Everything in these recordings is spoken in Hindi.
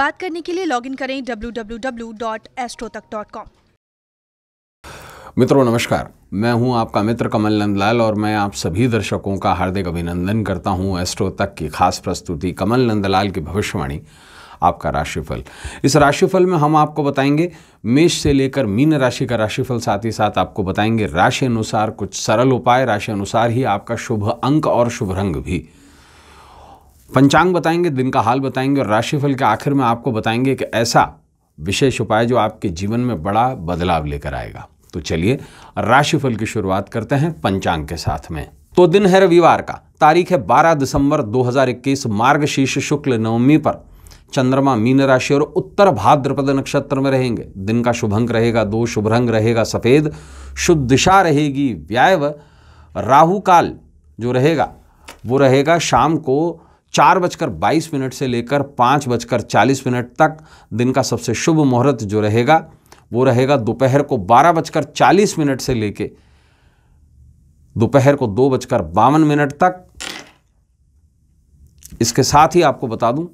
बात करने के लिए लॉगिन करें www.astrotak.com मित्रों नमस्कार मैं हूं आपका मित्र कमल नंदलाल और मैं आप सभी दर्शकों का हार्दिक अभिनंदन करता हूं एस्ट्रो तक की खास प्रस्तुति कमल नंदलाल की भविष्यवाणी आपका राशिफल इस राशिफल में हम आपको बताएंगे मेष से लेकर मीन राशि का राशिफल साथ ही साथ आपको बताएंगे राशि अनुसार कुछ सरल उपाय राशि अनुसार ही आपका शुभ अंक और शुभ रंग भी पंचांग बताएंगे दिन का हाल बताएंगे और राशिफल के आखिर में आपको बताएंगे कि ऐसा विशेष उपाय जो आपके जीवन में बड़ा बदलाव लेकर आएगा तो चलिए राशिफल की शुरुआत करते हैं पंचांग के साथ में तो दिन है रविवार का तारीख है 12 दिसंबर 2021 मार्ग शीर्ष शुक्ल नवमी पर चंद्रमा मीन राशि और उत्तर भाद्रपद नक्षत्र में रहेंगे दिन का शुभ अंक रहेगा दो शुभ रंग रहेगा सफ़ेद शुद्ध दिशा रहेगी व्याय राहु काल जो रहेगा वो रहेगा शाम को चार बजकर बाईस मिनट से लेकर पाँच बजकर चालीस मिनट तक दिन का सबसे शुभ मुहूर्त जो रहेगा वो रहेगा दोपहर को बारह बजकर चालीस मिनट से लेकर दोपहर को दो बजकर बावन मिनट तक इसके साथ ही आपको बता दूं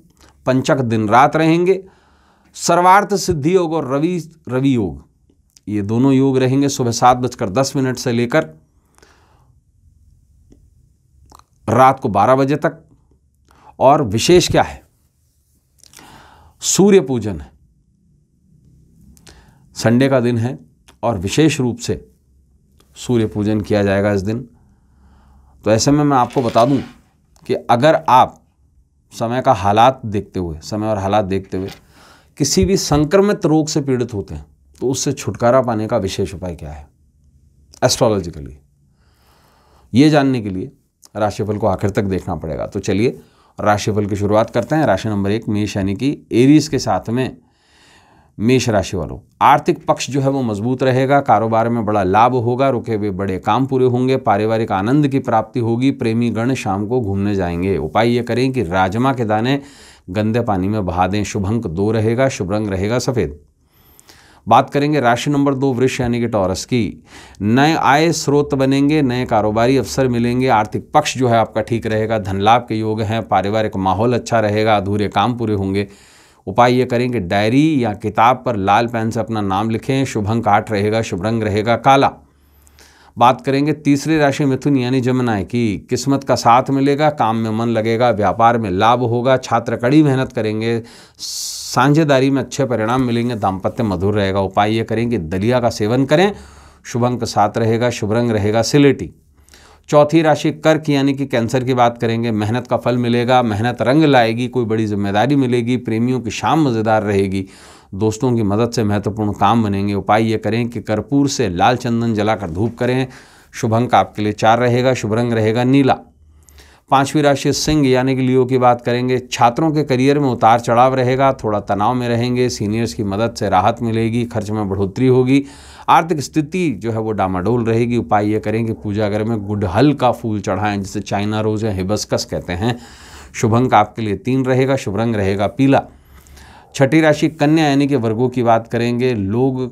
पंचक दिन रात रहेंगे सर्वार्थ सिद्धि योग और रवि रवि योग ये दोनों योग रहेंगे सुबह सात बजकर दस मिनट से लेकर रात को बारह बजे तक और विशेष क्या है सूर्य पूजन है संडे का दिन है और विशेष रूप से सूर्य पूजन किया जाएगा इस दिन तो ऐसे में मैं आपको बता दूं कि अगर आप समय का हालात देखते हुए समय और हालात देखते हुए किसी भी संक्रमित रोग से पीड़ित होते हैं तो उससे छुटकारा पाने का विशेष उपाय क्या है एस्ट्रोलॉजिकली ये जानने के लिए राशिफल को आखिर तक देखना पड़ेगा तो चलिए राशिफल की शुरुआत करते हैं राशि नंबर एक मेष यानी कि एरीज के साथ में मेष राशि वालों आर्थिक पक्ष जो है वो मजबूत रहेगा कारोबार में बड़ा लाभ होगा रुके हुए बड़े काम पूरे होंगे पारिवारिक आनंद की प्राप्ति होगी प्रेमी गण शाम को घूमने जाएंगे उपाय ये करें कि राजमा के दाने गंदे पानी में बहा दें शुभ अंक दो रहेगा शुभ रंग रहेगा सफ़ेद बात करेंगे राशि नंबर दो वृक्ष यानी कि टॉरस की नए आय स्रोत बनेंगे नए कारोबारी अवसर मिलेंगे आर्थिक पक्ष जो है आपका ठीक रहेगा धन लाभ के योग हैं पारिवारिक माहौल अच्छा रहेगा अधूरे काम पूरे होंगे उपाय ये करेंगे डायरी या किताब पर लाल पेन से अपना नाम लिखें शुभ अंक आठ रहेगा शुभ रंग रहेगा काला बात करेंगे तीसरी राशि मिथुन यानी जमुना की किस्मत का साथ मिलेगा काम में मन लगेगा व्यापार में लाभ होगा छात्र कड़ी मेहनत करेंगे साझेदारी में अच्छे परिणाम मिलेंगे दाम्पत्य मधुर रहेगा उपाय ये करें कि दलिया का सेवन करें शुभ अंक सात रहेगा शुभ रंग रहेगा सिलेटी चौथी राशि कर्क यानी कि कैंसर की बात करेंगे मेहनत का फल मिलेगा मेहनत रंग लाएगी कोई बड़ी जिम्मेदारी मिलेगी प्रेमियों की शाम मज़ेदार रहेगी दोस्तों की मदद से महत्वपूर्ण काम बनेंगे उपाय ये करें कि कर्पूर से लाल चंदन जलाकर धूप करें शुभ अंक आपके लिए चार रहेगा शुभ रंग रहेगा नीला पांचवी राशि सिंह यानी कि लियो की बात करेंगे छात्रों के करियर में उतार चढ़ाव रहेगा थोड़ा तनाव में रहेंगे सीनियर्स की मदद से राहत मिलेगी खर्च में बढ़ोतरी होगी आर्थिक स्थिति जो है वो डामाडोल रहेगी उपाय ये करें कि पूजा घर में गुडहल का फूल चढ़ाएं जिसे चाइना रोज या हिबस्कस कहते हैं शुभ अंक आपके लिए तीन रहेगा शुभ रंग रहेगा पीला छठी राशि कन्या यानी कि वर्गों की बात करेंगे लोग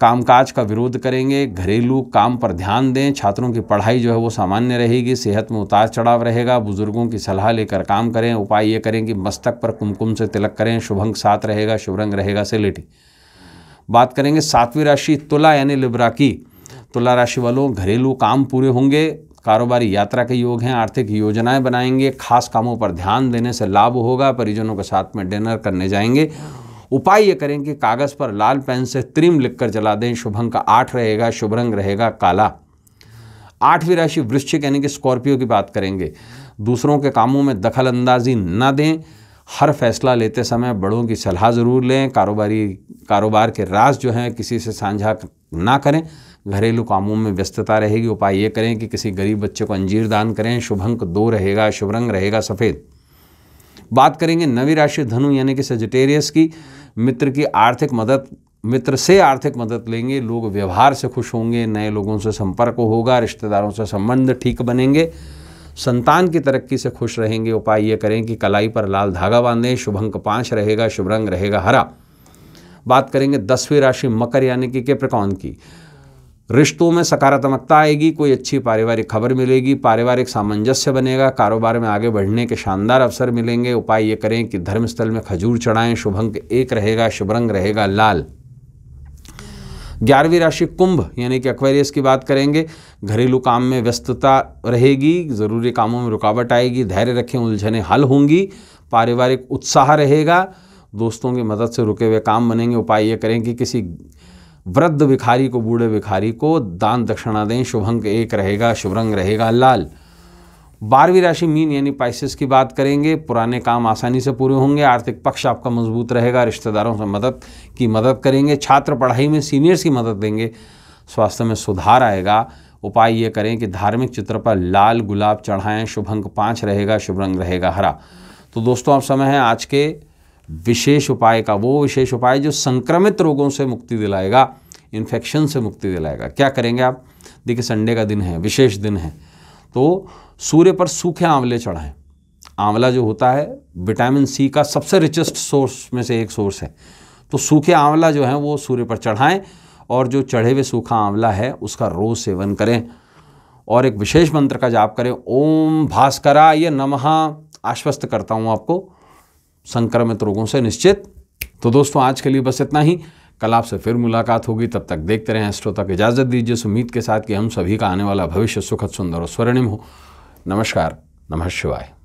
कामकाज का विरोध करेंगे घरेलू काम पर ध्यान दें छात्रों की पढ़ाई जो है वो सामान्य रहेगी सेहत में उतार चढ़ाव रहेगा बुजुर्गों की सलाह लेकर काम करें उपाय ये करें कि मस्तक पर कुमकुम से तिलक करें शुभंग साथ रहेगा शुभरंग रहेगा सेलेटी बात करेंगे सातवीं राशि तुला यानी लिब्रा की तुला राशि वालों घरेलू काम पूरे होंगे कारोबारी यात्रा के योग हैं आर्थिक योजनाएं बनाएंगे खास कामों पर ध्यान देने से लाभ होगा परिजनों के साथ में डिनर करने जाएंगे उपाय ये करें कि कागज़ पर लाल पेन से त्रिम लिखकर जला दें शुभ अंक आठ रहेगा शुभ रंग रहेगा काला आठवीं राशि वृश्चिक यानी कि स्कॉर्पियो की बात करेंगे दूसरों के कामों में दखल अंदाजी न दें हर फैसला लेते समय बड़ों की सलाह ज़रूर लें कारोबारी कारोबार के राज जो हैं किसी से साझा ना करें घरेलू कामों में व्यस्तता रहेगी उपाय ये करें कि किसी गरीब बच्चे को अंजीर दान करें शुभ अंक दो रहेगा शुभ रंग रहेगा सफ़ेद बात करेंगे नवी राशि धनु यानी कि सजिटेरियस की मित्र की आर्थिक मदद मित्र से आर्थिक मदद लेंगे लोग व्यवहार से खुश होंगे नए लोगों से संपर्क होगा रिश्तेदारों से संबंध ठीक बनेंगे संतान की तरक्की से खुश रहेंगे उपाय ये करें कि कलाई पर लाल धागा बांधें शुभ अंक पाँच रहेगा शुभ रंग रहेगा हरा बात करेंगे दसवीं राशि मकर यानी कि के केप्रकौन की रिश्तों में सकारात्मकता आएगी कोई अच्छी पारिवारिक खबर मिलेगी पारिवारिक सामंजस्य बनेगा कारोबार में आगे बढ़ने के शानदार अवसर मिलेंगे उपाय ये करें कि धर्मस्थल में खजूर चढ़ाएं शुभ अंक एक रहेगा शुभ रंग रहेगा लाल ग्यारहवीं राशि कुंभ यानी कि एक्वेरियस की बात करेंगे घरेलू काम में व्यस्तता रहेगी ज़रूरी कामों में रुकावट आएगी धैर्य रखें उलझने हल होंगी पारिवारिक उत्साह रहेगा दोस्तों की मदद से रुके हुए काम बनेंगे उपाय ये करें कि किसी वृद्ध भिखारी को बूढ़े भिखारी को दान दक्षिणा दें शुभ अंक एक रहेगा शुभ रंग रहेगा लाल बारहवीं राशि मीन यानी पाइसिस की बात करेंगे पुराने काम आसानी से पूरे होंगे आर्थिक पक्ष आपका मजबूत रहेगा रिश्तेदारों से मदद की मदद करेंगे छात्र पढ़ाई में सीनियर्स की मदद देंगे स्वास्थ्य में सुधार आएगा उपाय ये करें कि धार्मिक चित्र पर लाल गुलाब चढ़ाएं शुभ अंक पाँच रहेगा शुभ रंग रहेगा हरा तो दोस्तों अब समय है आज के विशेष उपाय का वो विशेष उपाय जो संक्रमित रोगों से मुक्ति दिलाएगा इन्फेक्शन से मुक्ति दिलाएगा क्या करेंगे आप देखिए संडे का दिन है विशेष दिन है तो सूर्य पर सूखे आंवले चढ़ाएं आंवला जो होता है विटामिन सी का सबसे रिचेस्ट सोर्स में से एक सोर्स है तो सूखे आंवला जो है वो सूर्य पर चढ़ाएं और जो चढ़े हुए सूखा आंवला है उसका रोज़ सेवन करें और एक विशेष मंत्र का जाप करें ओम भास्करा ये नमः आश्वस्त करता हूँ आपको संक्रमित रोगों से निश्चित तो दोस्तों आज के लिए बस इतना ही कल आपसे फिर मुलाकात होगी तब तक देखते रहें एस्ट्रो तक इजाज़त दीजिए इस उम्मीद के साथ कि हम सभी का आने वाला भविष्य सुखद सुंदर और स्वर्णिम हो नमस्कार नमः शिवाय